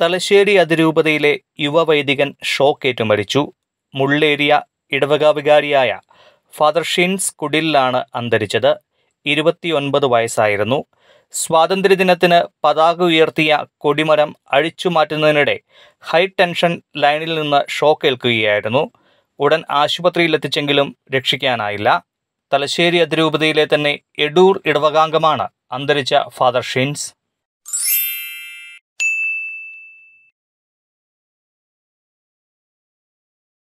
തലശ്ശേരി അതിരൂപതയിലെ യുവവൈദികൻ ഷോക്ക് ഏറ്റുമരിച്ചു മുള്ളേരിയ ഇടവകാവികാരിയായ ഫാദർ ഷിൻസ് കുടിലാണ് അന്തരിച്ചത് ഇരുപത്തിയൊൻപത് വയസ്സായിരുന്നു സ്വാതന്ത്ര്യദിനത്തിന് പതാക ഉയർത്തിയ കൊടിമരം അഴിച്ചുമാറ്റുന്നതിനിടെ ഹൈ ടെൻഷൻ ലൈനിൽ നിന്ന് ഷോക്ക് ഏൽക്കുകയായിരുന്നു ഉടൻ ആശുപത്രിയിലെത്തിച്ചെങ്കിലും രക്ഷിക്കാനായില്ല തലശ്ശേരി അതിരൂപതയിലെ തന്നെ എടൂർ ഇടവകാംഗമാണ് അന്തരിച്ച ഫാദർ ഷിൻസ്